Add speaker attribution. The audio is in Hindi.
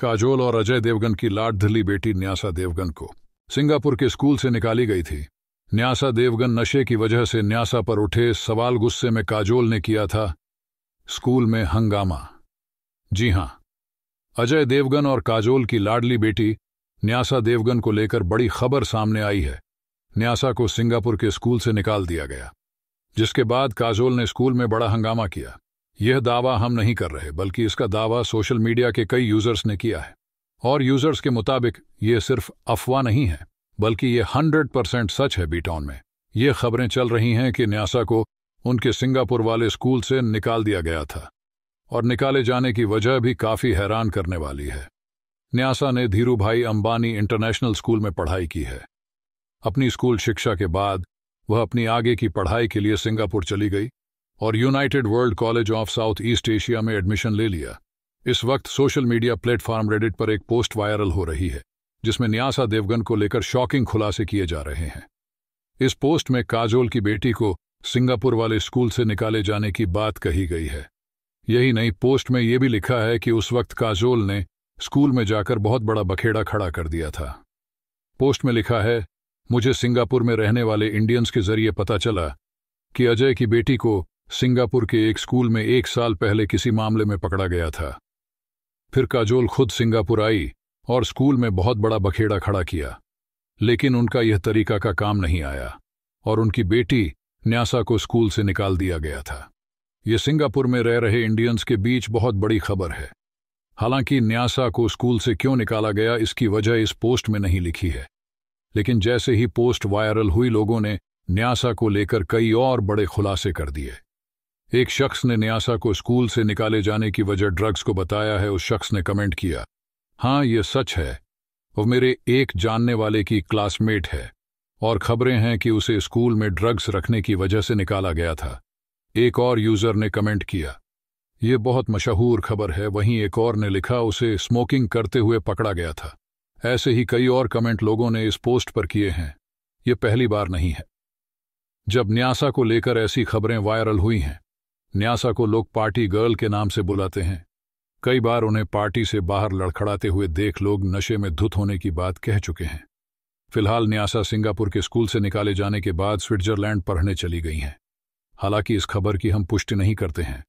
Speaker 1: काजोल और अजय देवगन की लाडधली बेटी न्यासा देवगन को सिंगापुर के स्कूल से निकाली गई थी न्यासा देवगन नशे की वजह से न्यासा पर उठे सवाल गुस्से में काजोल ने किया था स्कूल में हंगामा जी हां अजय देवगन और काजोल की लाडली बेटी न्यासा देवगन को लेकर बड़ी खबर सामने आई है न्यासा को सिंगापुर के स्कूल से निकाल दिया गया जिसके बाद काजोल ने स्कूल में बड़ा हंगामा किया यह दावा हम नहीं कर रहे बल्कि इसका दावा सोशल मीडिया के कई यूजर्स ने किया है और यूजर्स के मुताबिक ये सिर्फ अफवाह नहीं है बल्कि ये हंड्रेड परसेंट सच है बीटाउन में ये खबरें चल रही हैं कि न्यासा को उनके सिंगापुर वाले स्कूल से निकाल दिया गया था और निकाले जाने की वजह भी काफी हैरान करने वाली है न्यासा ने धीरू भाई अंबानी इंटरनेशनल स्कूल में पढ़ाई की है अपनी स्कूल शिक्षा के बाद वह अपनी आगे की पढ़ाई के लिए सिंगापुर चली गई और United World College of South East Asia में एडमिशन ले लिया इस वक्त सोशल मीडिया प्लेटफॉर्म रेडिट पर एक पोस्ट वायरल हो रही है जिसमें न्यासा देवगन को लेकर शॉकिंग खुलासे किए जा रहे हैं इस पोस्ट में काजोल की बेटी को सिंगापुर वाले स्कूल से निकाले जाने की बात कही गई है यही नहीं पोस्ट में यह भी लिखा है कि उस वक्त काजोल ने स्कूल में जाकर बहुत बड़ा बखेड़ा खड़ा कर दिया था पोस्ट में लिखा है मुझे सिंगापुर में रहने वाले इंडियंस के जरिए पता चला कि अजय की बेटी को सिंगापुर के एक स्कूल में एक साल पहले किसी मामले में पकड़ा गया था फिर काजोल खुद सिंगापुर आई और स्कूल में बहुत बड़ा बखेड़ा खड़ा किया लेकिन उनका यह तरीका का काम नहीं आया और उनकी बेटी न्यासा को स्कूल से निकाल दिया गया था ये सिंगापुर में रह रहे इंडियंस के बीच बहुत बड़ी खबर है हालांकि न्यासा को स्कूल से क्यों निकाला गया इसकी वजह इस पोस्ट में नहीं लिखी है लेकिन जैसे ही पोस्ट वायरल हुई लोगों ने न्यासा को लेकर कई और बड़े खुलासे कर दिए एक शख्स ने न्यासा को स्कूल से निकाले जाने की वजह ड्रग्स को बताया है उस शख्स ने कमेंट किया हाँ ये सच है वो मेरे एक जानने वाले की क्लासमेट है और खबरें हैं कि उसे स्कूल में ड्रग्स रखने की वजह से निकाला गया था एक और यूजर ने कमेंट किया ये बहुत मशहूर खबर है वहीं एक और ने लिखा उसे स्मोकिंग करते हुए पकड़ा गया था ऐसे ही कई और कमेंट लोगों ने इस पोस्ट पर किए हैं ये पहली बार नहीं है जब न्यासा को लेकर ऐसी खबरें वायरल हुई हैं न्यासा को लोग पार्टी गर्ल के नाम से बुलाते हैं कई बार उन्हें पार्टी से बाहर लड़खड़ाते हुए देख लोग नशे में धुत होने की बात कह चुके हैं फिलहाल न्यासा सिंगापुर के स्कूल से निकाले जाने के बाद स्विट्जरलैंड पढ़ने चली गई हैं हालांकि इस खबर की हम पुष्टि नहीं करते हैं